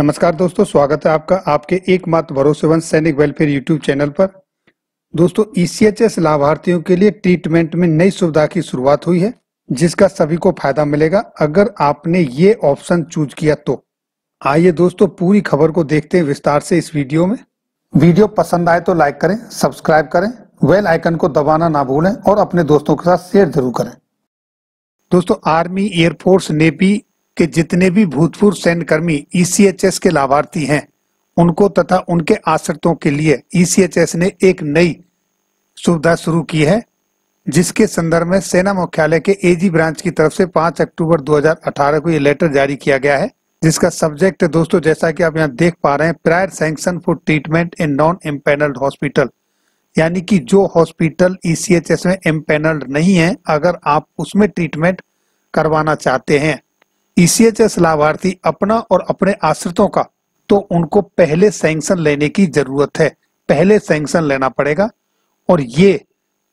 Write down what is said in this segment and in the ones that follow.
नमस्कार दोस्तों स्वागत है आपका आपके एकमात्र भरोसेमंद सैनिक वेलफेयर यूट्यूब चैनल पर दोस्तों ईसीएचएस e लाभार्थियों के लिए ट्रीटमेंट में नई सुविधा की शुरुआत हुई है जिसका सभी को फायदा मिलेगा अगर आपने ये ऑप्शन चूज किया तो आइए दोस्तों पूरी खबर को देखते हैं विस्तार से इस वीडियो में वीडियो पसंद आए तो लाइक करें सब्सक्राइब करें वेल आइकन को दबाना ना भूलें और अपने दोस्तों के साथ शेयर जरूर करें दोस्तों आर्मी एयरफोर्स नेवी कि जितने भी भूतपूर्व सैन्यकर्मी ईसीएचएस e के लाभार्थी हैं उनको तथा उनके आश्रितों के लिए ईसीएचएस e ने एक नई सुविधा शुरू की है जिसके संदर्भ में सेना मुख्यालय के एजी ब्रांच की तरफ से 5 अक्टूबर 2018 को यह लेटर जारी किया गया है जिसका सब्जेक्ट है दोस्तों जैसा कि आप यहाँ देख पा रहे हैं prior sanction for treatment in non empanelled hospital यानी कि जो हॉस्पिटल ईसीएचएस e में एम्पेनल्ड नहीं है अगर आप उसमें ट्रीटमेंट करवाना चाहते हैं ईसीएचएस लाभार्थी अपना और अपने आश्रितों का तो उनको पहले सैंक्शन लेने की जरूरत है पहले सैंक्शन लेना पड़ेगा और ये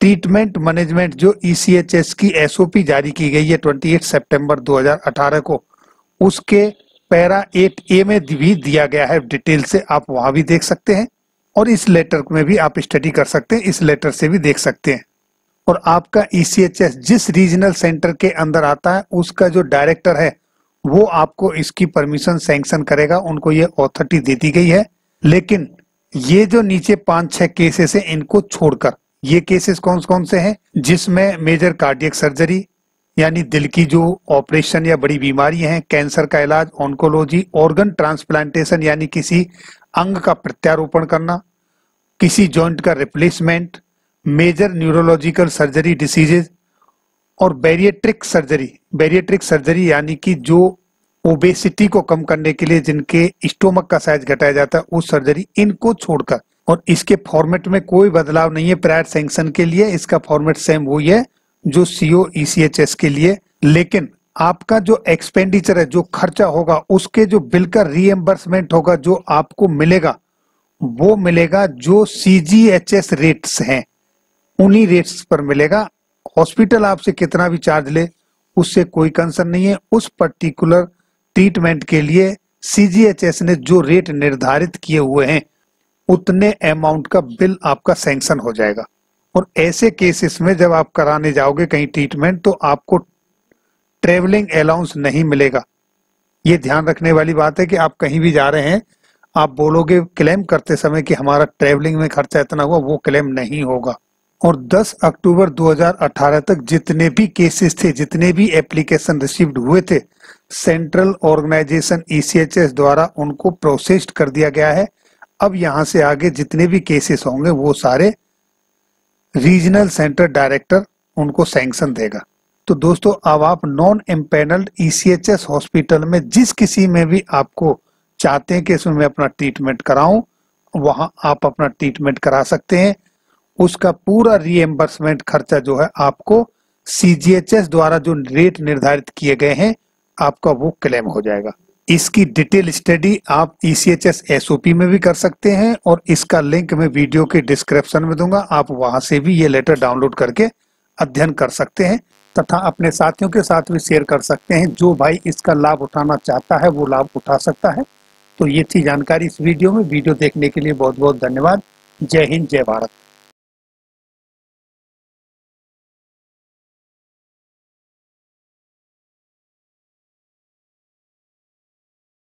ट्रीटमेंट मैनेजमेंट जो ईसीएचएस की एसओपी जारी की गई है 28 सितंबर 2018 को उसके पैरा 8 ए में भी दिया गया है डिटेल से आप वहां भी देख सकते हैं और इस लेटर में भी आप स्टडी कर सकते हैं इस लेटर से भी देख सकते हैं और आपका ईसीएचएस जिस रीजनल सेंटर के अंदर आता है उसका जो डायरेक्टर है वो आपको इसकी परमिशन सैंक्शन करेगा उनको ये ऑथोरिटी दे दी गई है लेकिन ये जो नीचे पांच छह केसेस है इनको छोड़कर ये केसेस कौन कौन से हैं जिसमें मेजर कार्डियक सर्जरी यानी दिल की जो ऑपरेशन या बड़ी बीमारियां हैं कैंसर का इलाज ऑनकोलॉजी ऑर्गन ट्रांसप्लांटेशन यानी किसी अंग का प्रत्यारोपण करना किसी जॉइंट का replacement major neurological surgery diseases और बैरिएट्रिक सर्जरी बैरिएट्रिक सर्जरी यानी कि जो ओबेसिटी को कम करने के लिए जिनके स्टोमक का साइज घटाया जाता है वो सर्जरी इनको छोड़कर और इसके फॉर्मेट में कोई बदलाव नहीं है प्रायर सेंक्शन के लिए इसका फॉर्मेट सेम वही है जो सीओ ईसीएचएस e के लिए लेकिन आपका जो एक्सपेंडिचर है जो खर्चा होगा उसके जो बिल का रीएम्बर्समेंट होगा जो आपको मिलेगा वो मिलेगा जो C G H S rates हैं उन्हीं रेट्स पर मिलेगा हॉस्पिटल आपसे कितना भी चार्ज ले उससे कोई कंसर्न नहीं है उस पर्टिकुलर ट्रीटमेंट के लिए सीजीएचएस ने जो रेट निर्धारित किए हुए हैं उतने अमाउंट का बिल आपका सैंक्शन हो जाएगा और ऐसे केसेस में जब आप कराने जाओगे कहीं ट्रीटमेंट तो आपको ट्रेवलिंग अलाउंस नहीं मिलेगा ये ध्यान रखने वाली बात है कि आप कहीं भी जा रहे हैं आप बोलोगे क्लेम करते समय कि हमारा ट्रेवलिंग में खर्चा इतना हुआ वो क्लेम नहीं होगा और 10 अक्टूबर 2018 तक जितने भी केसेस थे जितने भी एप्लीकेशन रिसीव्ड हुए थे सेंट्रल ऑर्गेनाइजेशन ईसीएचएस द्वारा उनको प्रोसेस्ड कर दिया गया है अब यहां से आगे जितने भी केसेस होंगे वो सारे रीजनल सेंटर डायरेक्टर उनको सैंक्शन देगा तो दोस्तों अब आप नॉन एम्पेनल्ड ईसीएचएस हॉस्पिटल में जिस किसी में भी आपको चाहते हैं कि इसमें मैं अपना ट्रीटमेंट कराऊं वहां आप अपना ट्रीटमेंट करा सकते हैं उसका पूरा रीएम्बर्समेंट खर्चा जो है आपको सीजीएचएस द्वारा जो रेट निर्धारित किए गए हैं आपका वो क्लेम हो जाएगा इसकी डिटेल स्टडी आप ईसीएचएस e एसओपी में भी कर सकते हैं और इसका लिंक मैं वीडियो के डिस्क्रिप्शन में दूंगा आप वहां से भी ये लेटर डाउनलोड करके अध्ययन कर सकते हैं तथा अपने साथियों के साथ भी शेयर कर सकते हैं जो भाई इसका लाभ उठाना चाहता है वो लाभ उठा सकता है तो ये थी जानकारी इस वीडियो में वीडियो देखने के लिए बहुत बहुत धन्यवाद जय हिंद जय भारत